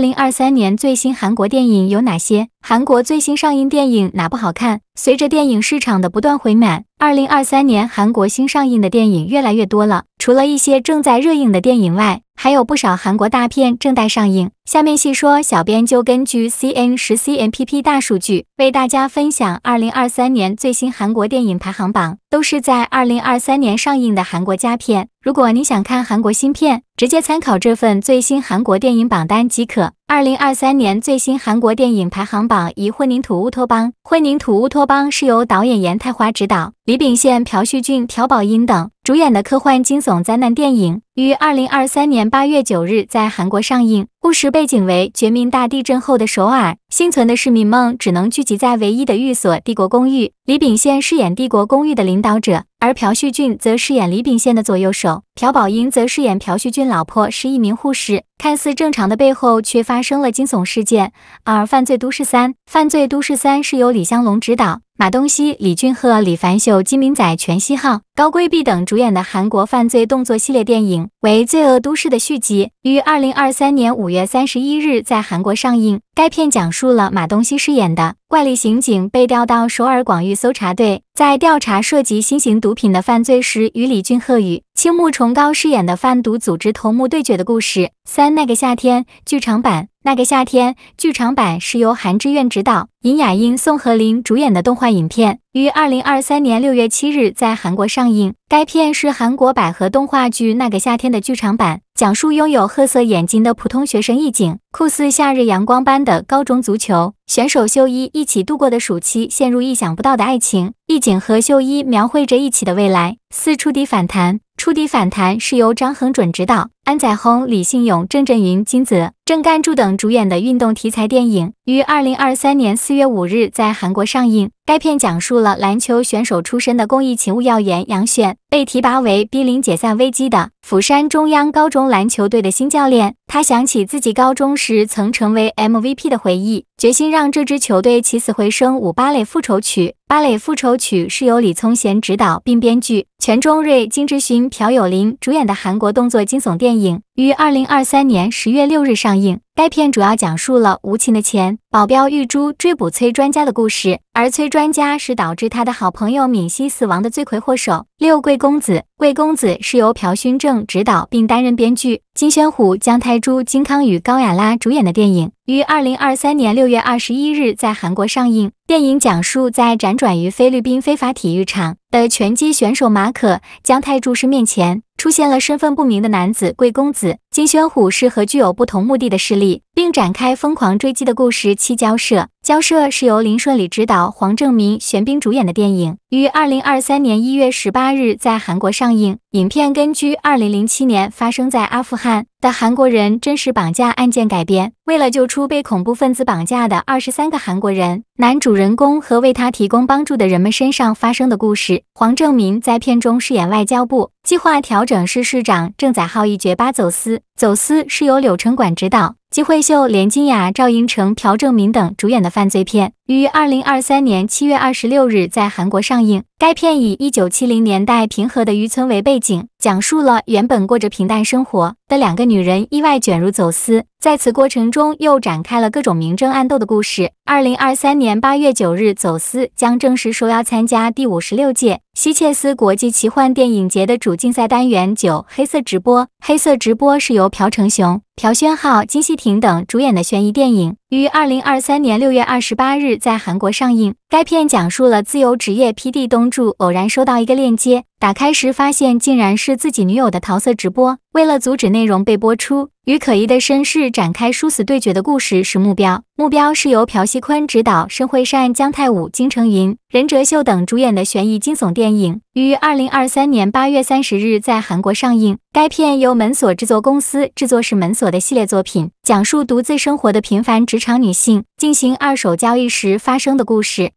零二三年最新韩国电影有哪些？韩国最新上映电影哪部好看？随着电影市场的不断回暖。二零二三年韩国新上映的电影越来越多了，除了一些正在热映的电影外，还有不少韩国大片正在上映。下面细说，小编就根据 CN 十 C N P P 大数据为大家分享二零二三年最新韩国电影排行榜，都是在二零二三年上映的韩国佳片。如果你想看韩国新片，直接参考这份最新韩国电影榜单即可。二零二三年最新韩国电影排行榜：一《混凝土乌托邦》。《混凝土乌托邦》是由导演严泰华执导，李秉宪、朴叙俊、朴宝英等。主演的科幻惊悚灾难电影于二零二三年八月九日在韩国上映。故事背景为绝命大地震后的首尔，幸存的市民们只能聚集在唯一的寓所——帝国公寓。李秉宪饰演帝国公寓的领导者，而朴叙俊则饰演李秉宪的左右手。朴宝英则饰演朴叙俊老婆，是一名护士。看似正常的背后却发生了惊悚事件。而《犯罪都市三》，《犯罪都市三》是由李相龙执导。马东锡、李俊赫、李凡秀、金明仔、全熙浩、高圭弼等主演的韩国犯罪动作系列电影为《罪恶都市》的续集，于二零二三年五月三十一日在韩国上映。该片讲述了马东锡饰演的怪力刑警被调到首尔广域搜查队，在调查涉及新型毒品的犯罪时，与李俊赫与青木崇高饰演的贩毒组织头目对决的故事。三、那个夏天剧场版。那个夏天剧场版是由韩志苑执导，尹雅英、宋河林主演的动画影片，于二零二三年六月七日在韩国上映。该片是韩国百合动画剧《那个夏天》的剧场版，讲述拥有褐色眼睛的普通学生艺景，酷似夏日阳光般的高中足球选手秀一一起度过的暑期，陷入意想不到的爱情。艺景和秀一描绘着一起的未来。四触底反弹，触底反弹是由张恒准执导。安宰弘、李信勇、郑振云、金子、郑干柱等主演的运动题材电影于二零二三年四月五日在韩国上映。该片讲述了篮球选手出身的公益勤务要员杨选被提拔为濒临解散危机的釜山中央高中篮球队的新教练。他想起自己高中时曾成为 MVP 的回忆，决心让这支球队起死回生。《舞芭蕾复仇曲》芭蕾复仇曲是由李聪贤执导并编剧，全钟瑞、金志勋、朴有林主演的韩国动作惊悚电影。影，于二零二三年十月六日上映。该片主要讲述了无情的钱保镖玉珠追捕崔专家的故事，而崔专家是导致他的好朋友敏熙死亡的罪魁祸首。六贵公子贵公子是由朴勋正执导并担任编剧，金宣虎、姜泰柱、金康宇、高雅拉主演的电影，于二零二三年六月二十一日在韩国上映。电影讲述在辗转于菲律宾非法体育场的拳击选手马可、姜泰柱是面前。出现了身份不明的男子，贵公子。金宣虎是和具有不同目的的势力并展开疯狂追击的故事。《七交涉》交涉是由林顺礼执导，黄正民、玄彬主演的电影，于二零二三年一月十八日在韩国上映。影片根据二零零七年发生在阿富汗的韩国人真实绑架案件改编，为了救出被恐怖分子绑架的二十三个韩国人，男主人公和为他提供帮助的人们身上发生的故事。黄正民在片中饰演外交部计划调整市市长郑载浩一绝八走私。《走私》是由柳城管执导，姬慧秀、连金雅、赵英成、朴正明等主演的犯罪片，于二零二三年七月二十六日在韩国上映。该片以一九七零年代平和的渔村为背景，讲述了原本过着平淡生活的两个女人意外卷入走私。在此过程中，又展开了各种明争暗斗的故事。二零二三年八月九日，走私将正式受邀参加第五十六届西切斯国际奇幻电影节的主竞赛单元《九黑色直播》。《黑色直播》是由朴成雄、朴宣浩、金熙廷等主演的悬疑电影，于二零二三年六月二十八日在韩国上映。该片讲述了自由职业 P.D. 东柱偶然收到一个链接，打开时发现竟然是自己女友的桃色直播，为了阻止内容被播出。与可疑的绅士展开殊死对决的故事是目标。目标是由朴熙坤执导，申惠善、姜泰武、金成云、任哲秀等主演的悬疑惊悚电影，于二零二三年八月三十日在韩国上映。该片由门锁制作公司制作，是门锁的系列作品，讲述独自生活的平凡职场女性进行二手交易时发生的故事。